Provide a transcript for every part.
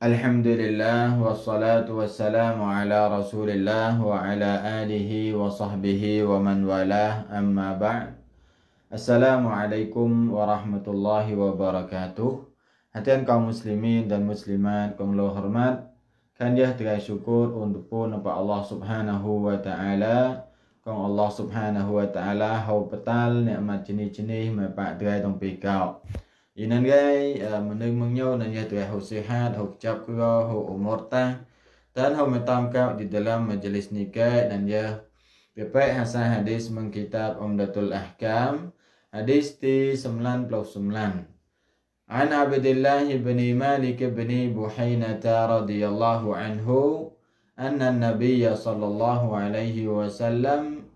الحمد لله والصلاة والسلام على رسول الله وعلى آله وصحبه ومن والاه أما بعد السلام عليكم ورحمة الله وبركاته Hatian kaum muslimin dan muslimat, kaum lo hormat Kan dia terima syukur untuk pun apa Allah subhanahu wa ta'ala Kau Allah subhanahu wa ta'ala Hau petal ni'mat jenis-jenis Mepak terima tumpi kau Y nan gai mon eh, nu mong nyau nan ye tu eh, ho se hat ho chap ko ho umor ta tan ho me ka di dalam majlis nikah ka nan ye pepe hasa hadis mong kitab umdatul ahkam hadis ti 99 an abdillah ibn malik ibn buhaynata radhiyallahu anhu anna an-nabiy sallallahu alaihi wasallam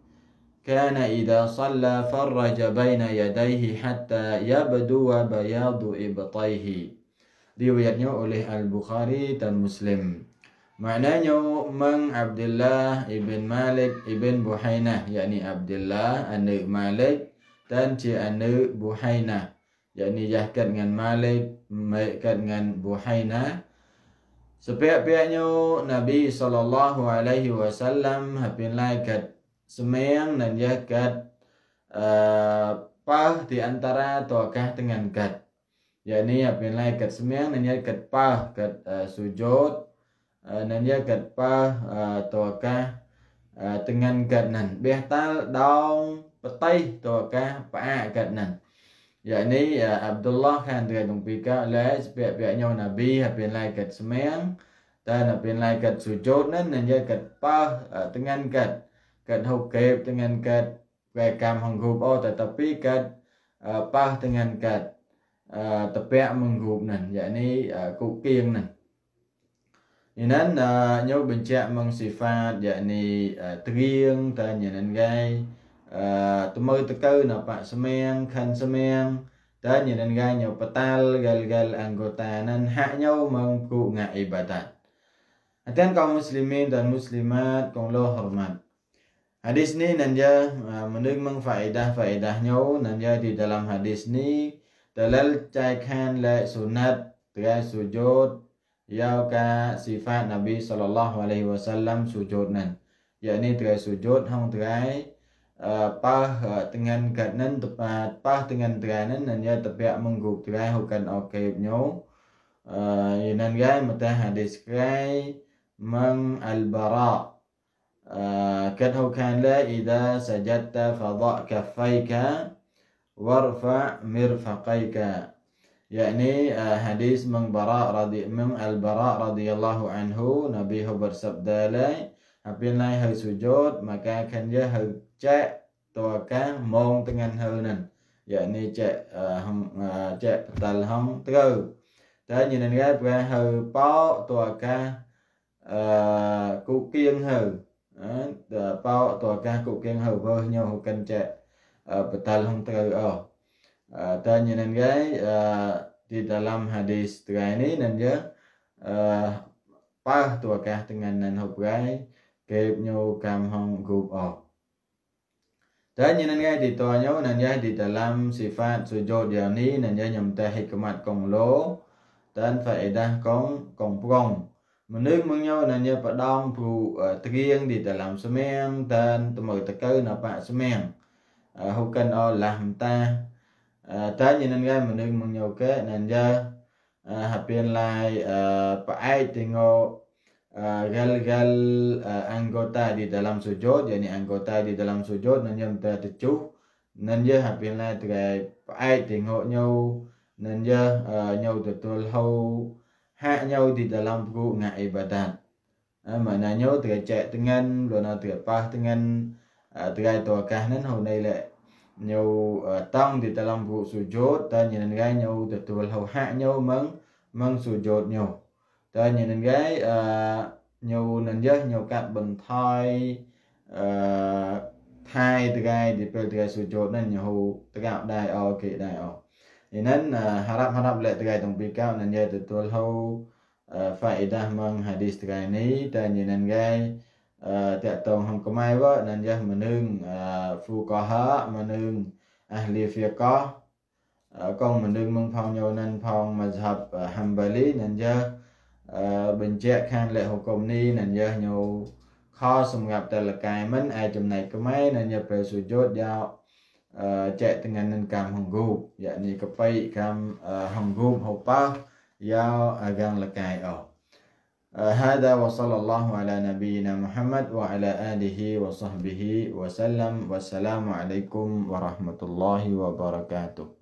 كان إذا صلى فرج بين يديه حتى يبدو بياض إبطيه Diwayatnya oleh Al-Bukhari dan Muslim Maknanya Meng Abdullah Ibn Malik Ibn Buhaynah Yakni Abdullah Anak Malik Dan Cik Anak Buhaynah Yakni jahkat dengan Malik Maikat dengan Buhaynah Sepiak-piaknya Nabi SAW Hapin lai kat Semeang dan Yagat eh, Pah di antara Tuagah dengan Gat yakni apabila Gat Semeang dan Yagat Pah Gat eh, Sujud eh, dan Yagat Pah Tuagah dengan Gat Nan Behtal Dau Petai Tuagah Pah Gat Nan yakni Abdullah kan dengan Tumpika oleh sebiak-biaknya Nabi apabila Gat Semeang dan apabila Gat Sujud dan Yagat Pah dengan Gat hau kep dengan kat wekam hanggup oh tetapi kat uh, pah dengan kat uh, tepiak menggup nan yakni uh, kukiang nan យ៉ាងណាញោមបញ្ជាក់មកសិហ្វាតយ៉ាងនេះត្រៀងតើយ៉ាងណាគេអឺទៅមើលទៅកើនៅបស្មៀងខិនស្មៀងតើយ៉ាងណាគេញោបតាលកលកលអង្គតានឹងហាក់ញោមកគូងាអ៊ីបាតាអទាំងកងមូស្លីមីន dan muslimat កងលោហរម៉ាត់ Hadis ni nanya uh, mengandung faedah-faedahnya nanya oh, di dalam hadis ni dalal caikan la sunat terai sujud yau ka sifat Nabi sallallahu alaihi wasallam sujud nan yakni terai sujud hang terai apa uh, dengan uh, gadnan tepat apa dengan teranan nanya tepiak mengguk terai hukan okeb nyau uh, yinan gai mata hadis kai meng al-bara' كانه كان لا إذا سجدت فضع كفيك وارفع مرفقيك yakni uh, hadis meng Bara radhi meng Al Bara radhiyallahu anhu Nabi ho bersabda lai apilai hai sujud maka kan ya hai cek tua ka mong dengan hư nan yakni cek uh, hong uh, cek tal hong trâu ta như nên gai bra hư pao tua ka uh, ku kiêng hư Ờ, nhau ờ, ta តបោតកាគុកៀងហើវើញោហកិនចែបតលហងត្រូវអតញនឹងគេ di dalam hadis tengah ini dan dia uh, pah tua kah dengan nan hubrai kep nyu kam hong gup o dan yang nangai di tua nyu nan ya di dalam sifat sujud yang ni nan ya nyam teh hikmat kong lo phải faedah kong kong prong nhau là riêng ờ, làm មនុស្សមកញោណាញាបដងភូត្រៀងទីតឡាំស្មៀងតានតមើតកើណាបស្មៀងហូកិនអឡាំតាតាញនឹងគេមនុស្សមកញោកែណានយ៉ាហាពៀនឡាយប្អែកទីងោ gal-gal anggota di dalam sujud yakni anggota di dalam sujud nên lại nhân ta ờ, tecu nên ờ, giờ hạt viên lai trai ai thì ngộ nhau nên giờ nhau từ từ hậu hạ nhau thì ta hak nyaw di dalam perut từ chạy ha, maknanya terai cek từ lona terai pah từ uh, terai tuakah nên hau nay lek nhau à, thì ta di dalam perut sujud ta nyen gai nhau từ tetul hau hạ nhau mang mang sujud nhau ta à, à, nyen gai uh, nhau nan ya nhau thay từ gai thai terai từ gai terai sujud nên nhau terai dai o ke dai o Inan harap-harap lek tegai tempi kau nan ya tutul hau faedah mang hadis tegai ni dan inan gai tiak tong hang kemai wa nan ya menung fuqaha menung ahli fiqah kong menung mang phong yo nan phong mazhab hambali nan ya បញ្ជាក់ខាងលិខិតគុំនេះនឹងយើញោខសម្រាប់តលកែមិនឯចំណែកខ្មែរនឹងយើពេលសុយុទ្ធយ៉ា chạy từ ngàn nâng cam hồng gồm dạ ni cơ bay cam hồng gồm hồ bao yao gan là cài ở هذا وصلى الله على نبينا محمد وعلى آله وصحبه وسلم والسلام عليكم ورحمة الله وبركاته